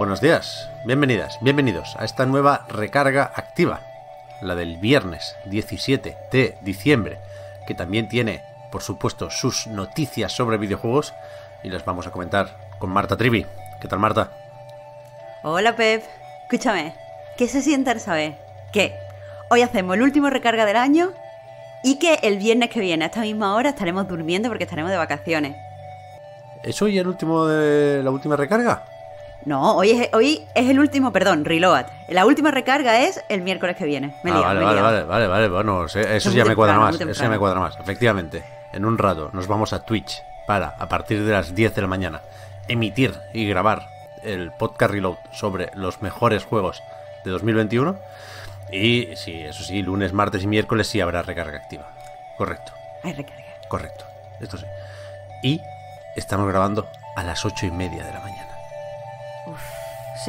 Buenos días, bienvenidas, bienvenidos a esta nueva recarga activa, la del viernes 17 de diciembre, que también tiene, por supuesto, sus noticias sobre videojuegos y las vamos a comentar con Marta Trivi. ¿Qué tal, Marta? Hola, Pep. Escúchame, que se siente al saber que hoy hacemos el último recarga del año y que el viernes que viene, a esta misma hora, estaremos durmiendo porque estaremos de vacaciones? ¿Es hoy el último de la última recarga? No, hoy es, el último, perdón, reload. La última recarga es el miércoles que viene. Me ah, vale, vale, vale, vale, vale, bueno, eso ya me cuadra más, eso ya me cuadra más. Efectivamente, en un rato nos vamos a Twitch para, a partir de las 10 de la mañana, emitir y grabar el podcast reload sobre los mejores juegos de 2021. Y sí, eso sí, lunes, martes y miércoles sí habrá recarga activa. Correcto. Hay recarga. Correcto, esto sí. Y estamos grabando a las 8 y media de la mañana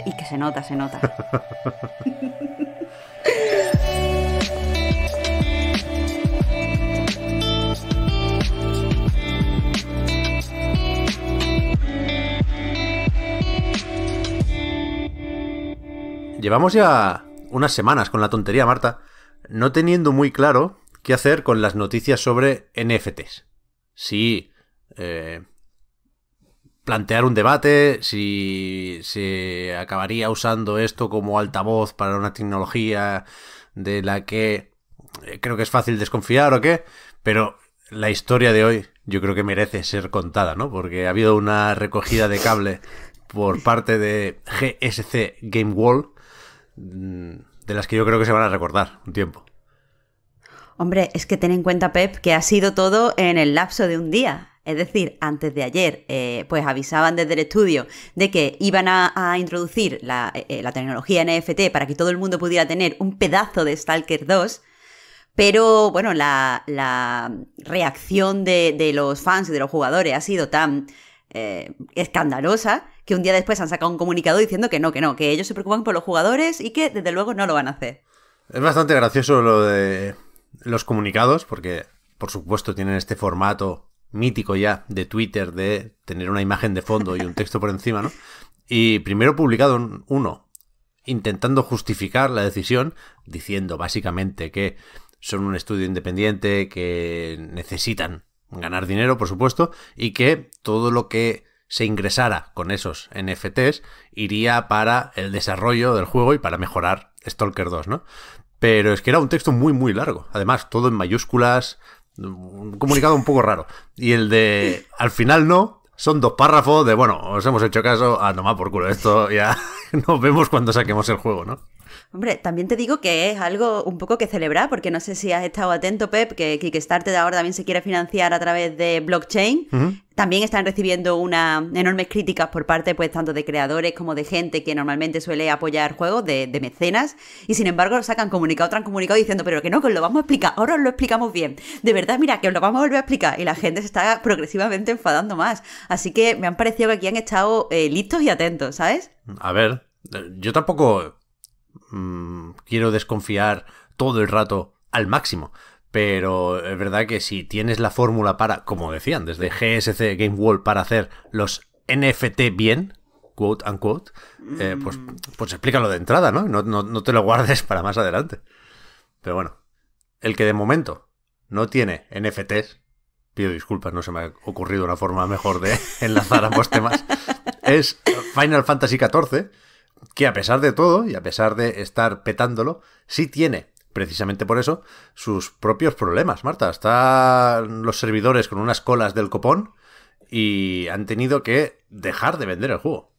y que se nota, se nota. Llevamos ya unas semanas con la tontería, Marta, no teniendo muy claro qué hacer con las noticias sobre NFTs. Sí, eh, plantear un debate si se acabaría usando esto como altavoz para una tecnología de la que eh, creo que es fácil desconfiar o qué, pero la historia de hoy yo creo que merece ser contada, ¿no? Porque ha habido una recogida de cable por parte de GSC Game World, mm, de las que yo creo que se van a recordar un tiempo. Hombre, es que ten en cuenta, Pep, que ha sido todo en el lapso de un día es decir, antes de ayer, eh, pues avisaban desde el estudio de que iban a, introducir la, eh, eh, tecnología NFT para que todo el mundo pudiera tener un pedazo de Stalker 2. Pero bueno, la, reacción de, los fans y de los jugadores ha sido tan escandalosa que un día después han sacado un comunicado diciendo que no, que no, que ellos se preocupan por los jugadores y que desde luego no lo van a hacer. Es bastante gracioso lo de los comunicados porque por supuesto tienen este formato mítico ya de Twitter de tener una imagen de fondo y un texto por encima, ¿no? Y primero publicado uno intentando justificar la decisión, diciendo básicamente que son un estudio independiente, que necesitan ganar dinero, por supuesto, y que todo lo que se ingresara con esos NFTs iría para el desarrollo del juego y para mejorar Stalker 2, ¿no? Pero es que era un texto muy, muy largo. Además, todo en mayúsculas, un comunicado un poco raro. Y el de al final no, son dos párrafos de bueno, os hemos hecho caso, ah, a nomás por culo esto, ya nos vemos cuando saquemos el juego, ¿no? Hombre, también te digo que es algo un poco que celebrar, porque no sé si has estado atento, Pep, que Kickstarter ahora también se quiere financiar a través de blockchain. También están recibiendo unas enormes críticas por parte, pues, tanto de creadores como de gente que normalmente suele apoyar juegos, de, mecenas, y sin embargo sacan comunicado tras comunicado diciendo, pero que no, que os lo vamos a explicar, ahora os lo explicamos bien. De verdad, mira, que os lo vamos a volver a explicar. Y la gente se está progresivamente enfadando más. Así que me han parecido que aquí han estado eh, listos y atentos, ¿sabes? A ver, eh, yo tampoco mmm, quiero desconfiar todo el rato al máximo. Pero es verdad que si tienes la fórmula para, como decían, desde GSC Game World para hacer los NFT bien, quote eh, pues, mm. pues explícalo de entrada, ¿no? No, ¿no? no te lo guardes para más adelante. Pero bueno, el que de momento no tiene NFTs, pido disculpas, no se me ha ocurrido una forma mejor de enlazar ambos temas, es Final Fantasy XIV que a pesar de todo y a pesar de estar petándolo, sí tiene, precisamente por eso, sus propios problemas, Marta. Están los servidores con unas colas del copón y han tenido que dejar de vender el juego.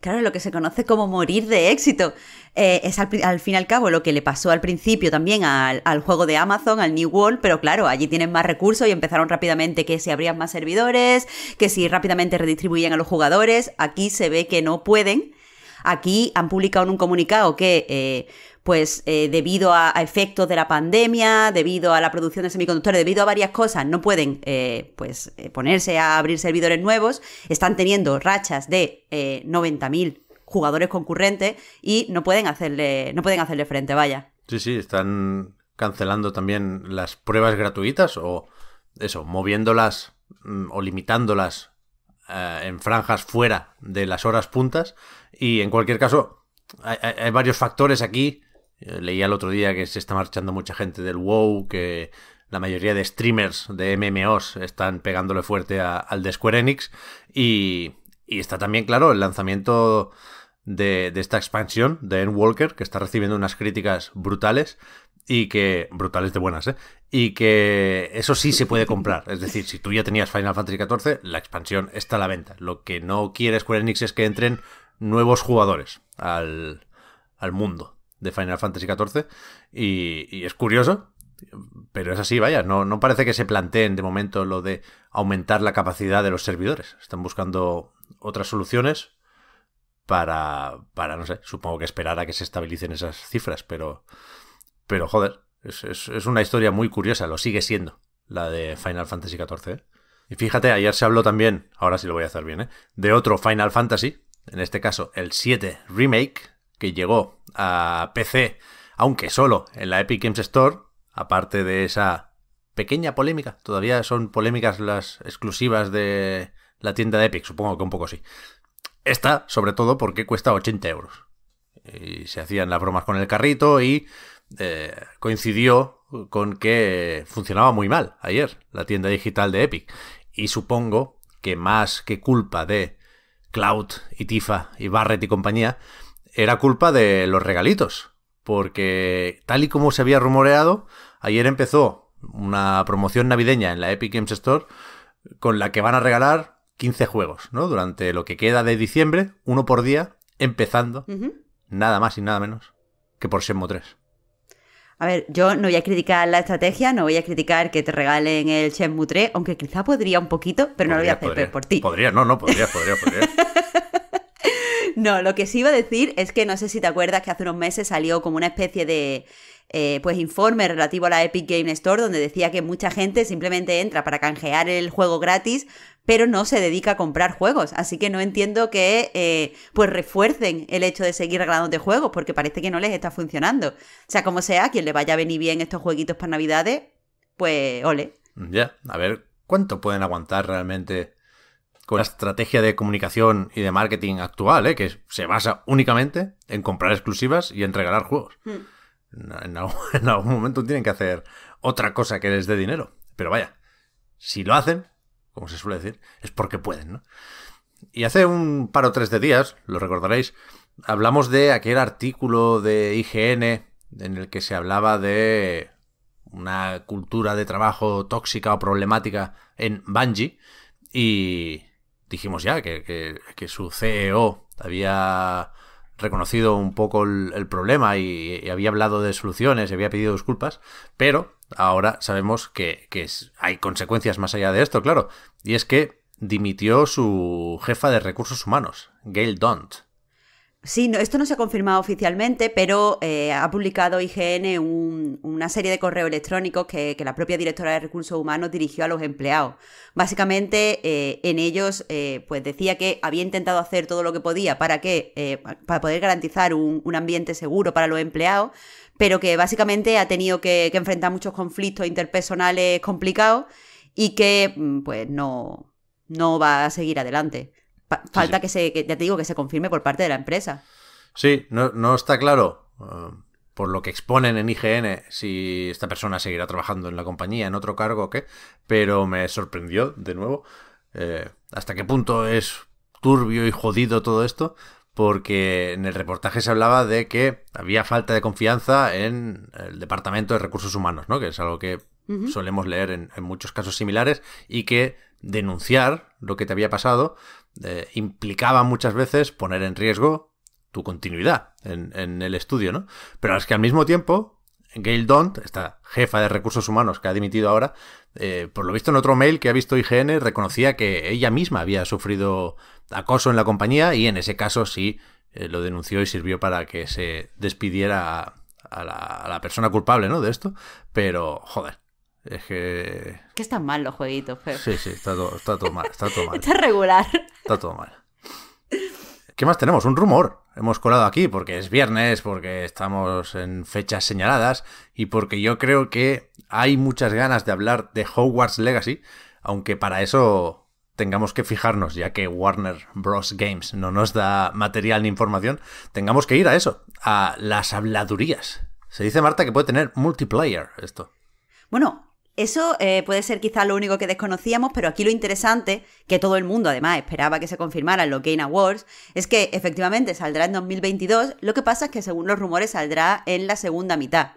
Claro, lo que se conoce como morir de éxito. Eh, es al, fin y al cabo lo que le pasó al principio también al, al, juego de Amazon, al New World, pero claro, allí tienen más recursos y empezaron rápidamente que si abrían más servidores, que si rápidamente redistribuían a los jugadores. Aquí se ve que no pueden Aquí han publicado en un comunicado que, eh, pues, eh, debido a, efectos de la pandemia, debido a la producción de semiconductores, debido a varias cosas, no pueden, eh, pues, ponerse a abrir servidores nuevos. Están teniendo rachas de 90.000 jugadores concurrentes y no pueden hacerle, no pueden hacerle frente, vaya. Sí, sí, están cancelando también las pruebas gratuitas o eso, moviéndolas mm, o limitándolas en franjas fuera de las horas puntas y en cualquier caso, hay, varios factores aquí. Eh, Leía el otro día que se está marchando mucha gente del WoW, que la mayoría de streamers de MMOs están pegándole fuerte al de Square Enix. Y, está también, claro, el lanzamiento de, esta expansión de Endwalker, que está recibiendo unas críticas brutales y que brutales de buenas, ¿eh? Y que eso sí se puede comprar. Es decir, si tú ya tenías Final Fantasy XIV, la expansión está a la venta. Lo que no quiere Square Enix es que entren nuevos jugadores al, mundo de Final Fantasy XIV. Y, es curioso, pero es así, vaya, no, no parece que se planteen de momento lo de aumentar la capacidad de los servidores. Están buscando otras soluciones para, para no sé, supongo que esperar a que se estabilicen esas cifras, pero, pero joder, es, una historia muy curiosa, lo sigue siendo, la de Final Fantasy XIV. ¿eh? Y fíjate, ayer se habló también, ahora sí lo voy a hacer bien, ¿eh? de otro Final Fantasy, en este caso el 7 Remake, que llegó a PC, aunque solo en la Epic Games Store, aparte de esa pequeña polémica, todavía son polémicas las exclusivas de la tienda de Epic, supongo que un poco sí. Esta, sobre todo, porque cuesta 80 euros. Y se hacían las bromas con el carrito y eh, coincidió con que funcionaba muy mal ayer la tienda digital de Epic. Y supongo que más que culpa de Cloud y Tifa y Barrett y compañía, era culpa de los regalitos. Porque tal y como se había rumoreado, ayer empezó una promoción navideña en la Epic Games Store con la que van a regalar 15 juegos, ¿no? Durante lo que queda de diciembre, uno por día, empezando, nada más y nada menos que por Shenmue 3. A ver, yo no voy a criticar la estrategia, no voy a criticar que te regalen el chef 3, aunque quizá podría un poquito, pero no lo voy a hacer por ti. Podría, no, no, podría, podría, podría. no, lo que sí iba a decir es que no sé si te acuerdas que hace unos meses salió como una especie de eh, pues informe relativo a la Epic Game Store donde decía que mucha gente simplemente entra para canjear el juego gratis, pero no se dedica a comprar juegos. Así que no entiendo que eh, pues refuercen el hecho de seguir de juegos, porque parece que no les está funcionando. O sea, como sea, quien le vaya a venir bien estos jueguitos para Navidades, pues ole. Ya, a ver cuánto pueden aguantar realmente con la estrategia de comunicación y de marketing actual, eh? que se basa únicamente en comprar exclusivas y en regalar juegos. Hmm. en algún, momento tienen que hacer otra cosa que les dé dinero. Pero vaya, si lo hacen, como se suele decir, es porque pueden, ¿no? Y hace un par o tres de días, lo recordaréis, hablamos de aquel artículo de IGN en el que se hablaba de una cultura de trabajo tóxica o problemática en Bungie y dijimos ya que su CEO había reconocido un poco el, problema y, había hablado de soluciones y había pedido disculpas, pero ahora sabemos que, hay consecuencias más allá de esto, claro. Y es que dimitió su jefa de recursos humanos, Gail Dont. Sí, esto no se ha confirmado oficialmente, pero eh, ha publicado IGN una serie de correos electrónicos que, la propia directora de recursos humanos dirigió a los empleados. Básicamente, eh, en ellos, eh, pues decía que había intentado hacer todo lo que podía para que, para poder garantizar un, ambiente seguro para los empleados, pero que básicamente ha tenido que, enfrentar muchos conflictos interpersonales complicados y que, mm, pues, no va a seguir adelante falta que se, ya te digo, que se confirme por parte de la empresa. Sí, no, está claro, eh, por lo que exponen en IGN, si esta persona seguirá trabajando en la compañía, en otro cargo o qué, pero me sorprendió de nuevo eh, hasta qué punto es turbio y jodido todo esto, porque en el reportaje se hablaba de que había falta de confianza en el Departamento de Recursos Humanos, ¿no? Que es algo que solemos leer en, muchos casos similares, y que denunciar lo que te había pasado eh, implicaba muchas veces poner en riesgo tu continuidad en, el estudio, ¿no? Pero es que al mismo tiempo, Gail Dont, esta jefa de recursos humanos que ha dimitido ahora, eh, por lo visto en otro mail que ha visto IGN, reconocía que ella misma había sufrido acoso en la compañía y en ese caso sí eh, lo denunció y sirvió para que se despidiera a la, persona culpable, ¿no? De esto. Pero, joder, es que. Que están mal los jueguitos, pero. Sí, sí, está todo, está todo mal. Está todo mal. está regular. Está todo mal. ¿Qué más tenemos? Un rumor. Hemos colado aquí porque es viernes, porque estamos en fechas señaladas y porque yo creo que hay muchas ganas de hablar de Hogwarts Legacy, aunque para eso tengamos que fijarnos, ya que Warner Bros. Games no nos da material ni información, tengamos que ir a eso, a las habladurías. Se dice Marta que puede tener multiplayer esto. Bueno, eso eh, puede ser quizás lo único que desconocíamos, pero aquí lo interesante, que todo el mundo además esperaba que se confirmara en los Game Awards, es que efectivamente saldrá en 2022, lo que pasa es que según los rumores saldrá en la segunda mitad.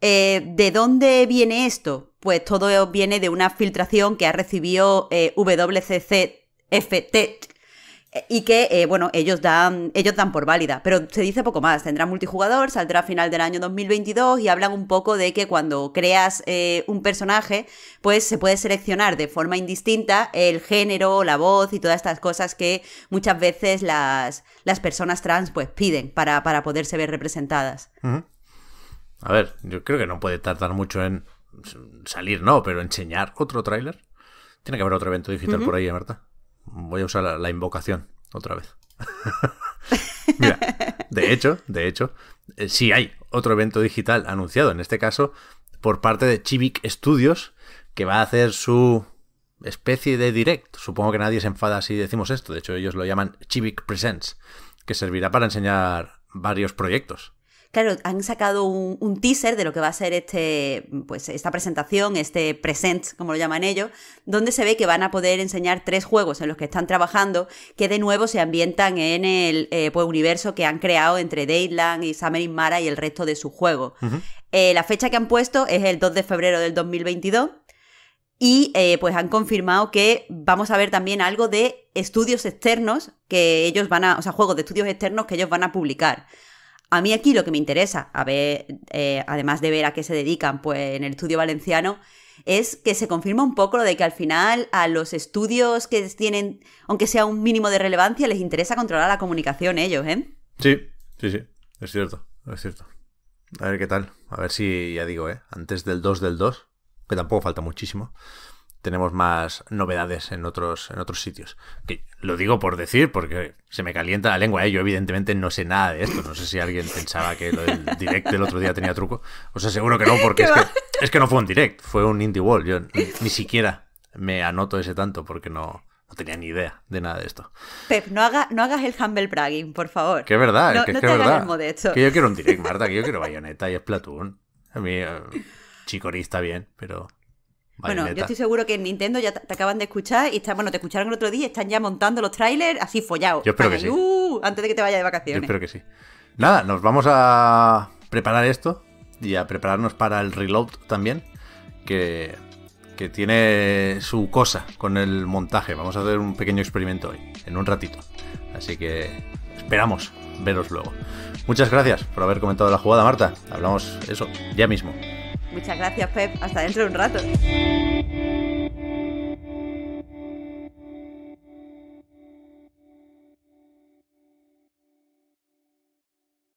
Eh, ¿De dónde viene esto? Pues todo viene de una filtración que ha recibido eh, WCCFT e y que, eh, bueno, ellos dan, ellos dan por válida, pero se dice poco más. Tendrá multijugador, saldrá a final del año 2022 y hablan un poco de que cuando creas eh, un personaje, pues se puede seleccionar de forma indistinta el género, la voz y todas estas cosas que muchas veces las, las personas trans pues piden para, para poderse ver representadas. A ver, yo creo que no puede tardar mucho en salir, no, pero enseñar otro tráiler. Tiene que haber otro evento digital por ahí, ¿verdad? voy a usar la, invocación otra vez. Mira, de hecho, de hecho, eh, sí hay otro evento digital anunciado, en este caso por parte de Chivik Studios, que va a hacer su especie de direct. Supongo que nadie se enfada si decimos esto, de hecho ellos lo llaman Chivik Presents, que servirá para enseñar varios proyectos. Claro, han sacado un, teaser de lo que va a ser este, pues, esta presentación, este present, como lo llaman ellos, donde se ve que van a poder enseñar tres juegos en los que están trabajando, que de nuevo se ambientan en el eh, pues, universo que han creado entre Dayland y Summer in Mara y el resto de sus juegos. Eh, la fecha que han puesto es el 2 de febrero del 2022. Y eh, pues han confirmado que vamos a ver también algo de estudios externos que ellos van a, o sea, juegos de estudios externos que ellos van a publicar. A mí aquí lo que me interesa, a ver, eh, además de ver a qué se dedican pues, en el estudio valenciano, es que se confirma un poco lo de que al final a los estudios que tienen, aunque sea un mínimo de relevancia, les interesa controlar la comunicación ellos, ¿eh? Sí, sí, sí, es cierto, es cierto. A ver qué tal, a ver si, ya digo, ¿eh? Antes del 2 del 2, que tampoco falta muchísimo, tenemos más novedades en otros, en otros sitios. Que lo digo por decir, porque se me calienta la lengua. ¿eh? Yo evidentemente no sé nada de esto. No sé si alguien pensaba que el direct del otro día tenía truco. O sea, seguro que no, porque es que, es que, no fue un direct, fue un indie wall. Yo ni siquiera me anoto ese tanto porque no, tenía ni idea de nada de esto. Pep, no, no hagas el humble bragging, por favor. Que es verdad, que, es Que yo quiero un direct, Marta, que yo quiero bayoneta y Splatoon. A mí, uh, eh, está bien, pero... Bueno, yo estoy seguro que en Nintendo ya te acaban de escuchar y están, bueno, te escucharon el otro día y están ya montando los trailers así follados. Yo espero que sí. Uh, antes de que te vayas de vacaciones. Yo espero que sí. Nada, nos vamos a preparar esto y a prepararnos para el reload también, que, que tiene su cosa con el montaje. Vamos a hacer un pequeño experimento hoy, en un ratito. Así que esperamos veros luego. Muchas gracias por haber comentado la jugada, Marta. Hablamos eso ya mismo. Muchas gracias, Pep. Hasta dentro de un rato.